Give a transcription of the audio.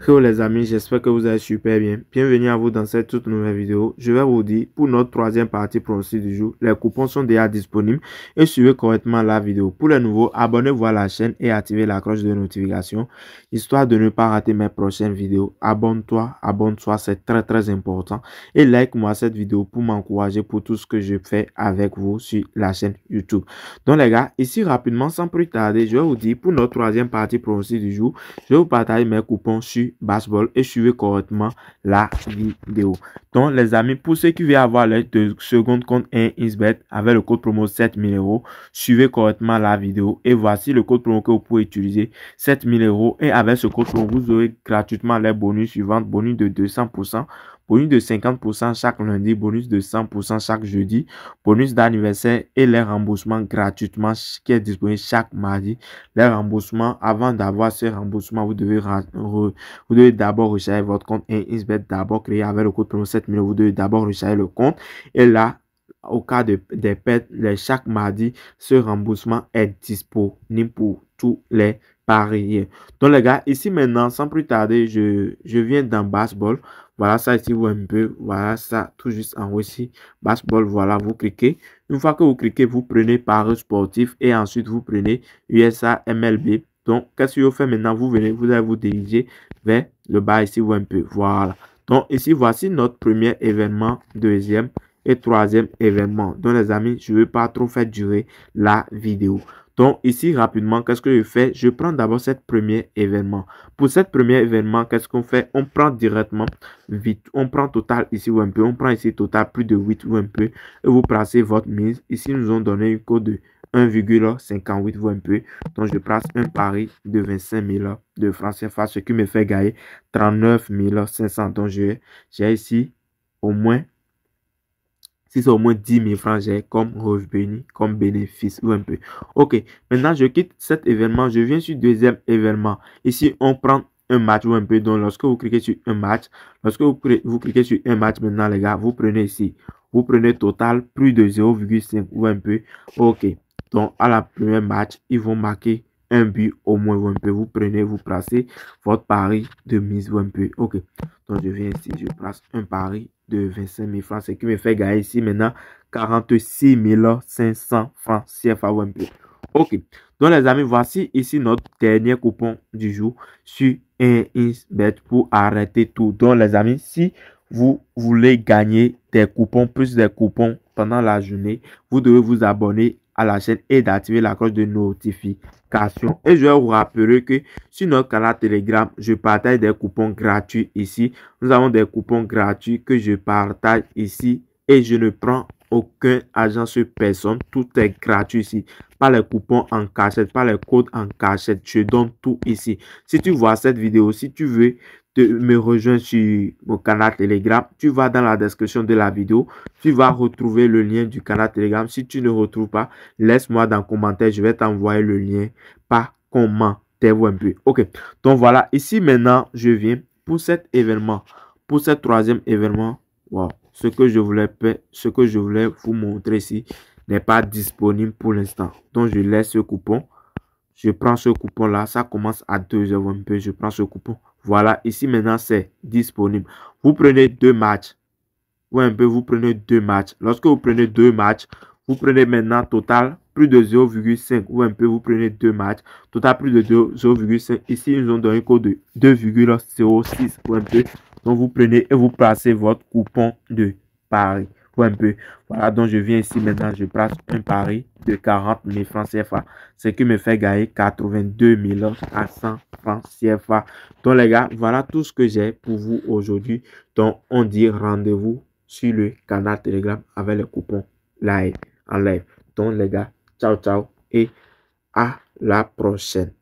Hello les amis, j'espère que vous allez super bien. Bienvenue à vous dans cette toute nouvelle vidéo. Je vais vous dire, pour notre troisième partie pronostic du jour, les coupons sont déjà disponibles et suivez correctement la vidéo. Pour les nouveaux, abonnez-vous à la chaîne et activez la cloche de notification, histoire de ne pas rater mes prochaines vidéos. Abonne-toi, abonne-toi, c'est très très important. Et like-moi cette vidéo pour m'encourager pour tout ce que je fais avec vous sur la chaîne YouTube. Donc les gars, ici rapidement, sans plus tarder, je vais vous dire, pour notre troisième partie pronostic du jour, je vais vous partager mes coupons sur Baseball et suivez correctement la vidéo. Donc les amis, pour ceux qui veulent avoir le second compte 1 Insbet avec le code promo 7000 euros, suivez correctement la vidéo et voici le code promo que vous pouvez utiliser 7000 euros et avec ce code promo vous aurez gratuitement les bonus suivants, bonus de 200%, bonus de 50% chaque lundi, bonus de 100% chaque jeudi, bonus d'anniversaire et les remboursements gratuitement qui est disponible chaque mardi. Les remboursements, avant d'avoir ce remboursement, vous devez, d'abord recharger votre compte et Insbet d'abord créer avec le code promo 7000, vous devez d'abord recharger le compte et là, au cas de, des pertes, chaque mardi, ce remboursement est disponible pour tous les parier. Donc les gars, ici maintenant, sans plus tarder, je, je viens dans baseball. Voilà ça ici, vous un peu. Voilà ça, tout juste en haut ici. Basketball, voilà, vous cliquez. Une fois que vous cliquez, vous prenez Paris sportif et ensuite vous prenez USA MLB. Donc, qu'est-ce que vous faites maintenant Vous venez, vous allez vous diriger vers le bas ici, vous un peu. Voilà. Donc ici, voici notre premier événement, deuxième et troisième événement. Donc les amis, je ne pas trop faire durer la vidéo. Donc ici, rapidement, qu'est-ce que je fais Je prends d'abord cette premier événement. Pour cette premier événement, qu'est-ce qu'on fait On prend directement vite. On prend total ici ou un peu. On prend ici total plus de 8 ou un peu. Et vous placez votre mise. Ici, nous ont donné une code de 1,58 ou un peu. Donc, je place un pari de 25 000 de francs CFA, ce qui me fait gagner 39 500. Donc, j'ai ici au moins si c'est au moins 10 000 francs, j'ai comme revenu, comme bénéfice ou un peu. Ok, maintenant je quitte cet événement, je viens sur deuxième événement. Ici, on prend un match ou un peu. Donc, lorsque vous cliquez sur un match, lorsque vous, vous cliquez sur un match maintenant, les gars, vous prenez ici, vous prenez total plus de 0,5 ou un peu. Ok, donc à la première match, ils vont marquer un but au moins ou un peu. Vous prenez, vous placez votre pari de mise ou un peu. Ok, donc je viens ici, je place un pari de 25 000 francs, ce qui me fait gagner ici maintenant 46 500 francs CFA Ok, donc les amis, voici ici notre dernier coupon du jour sur un bet pour arrêter tout. Donc les amis, si vous voulez gagner des coupons, plus des coupons pendant la journée, vous devez vous abonner la chaîne et d'activer la cloche de notification. Et je vais vous rappeler que sur notre canal Telegram, je partage des coupons gratuits ici. Nous avons des coupons gratuits que je partage ici et je ne prends aucun agent sur personne. Tout est gratuit ici. Pas les coupons en cachette, pas les codes en cachette. Je donne tout ici. Si tu vois cette vidéo, si tu veux te, me rejoindre sur mon canal Telegram, tu vas dans la description de la vidéo. Tu vas retrouver le lien du canal Telegram. Si tu ne retrouves pas, laisse-moi dans le commentaire. Je vais t'envoyer le lien par commentaire ou un peu. Ok. Donc voilà. Ici maintenant, je viens pour cet événement. Pour ce troisième événement. Wow ce que je voulais, ce que je voulais vous montrer ici n'est pas disponible pour l'instant. Donc, je laisse ce coupon. Je prends ce coupon-là. Ça commence à 2 h peu. Je prends ce coupon. Voilà, ici maintenant, c'est disponible. Vous prenez deux matchs. Ou un peu, vous prenez deux matchs. Lorsque vous prenez deux matchs, vous prenez maintenant total plus de 0,5 ou un peu, vous prenez deux matchs, total plus de 0,5. Ici, ils ont donné un code de 2,06 ou un donc vous prenez et vous placez votre coupon de pari. Un peu. Voilà, donc je viens ici maintenant, je place un pari de 40 000 francs CFA. Ce qui me fait gagner 82 000 à 100 francs CFA. Donc les gars, voilà tout ce que j'ai pour vous aujourd'hui. Donc on dit rendez-vous sur le canal Telegram avec le coupon live en live. Donc les gars, ciao ciao et à la prochaine.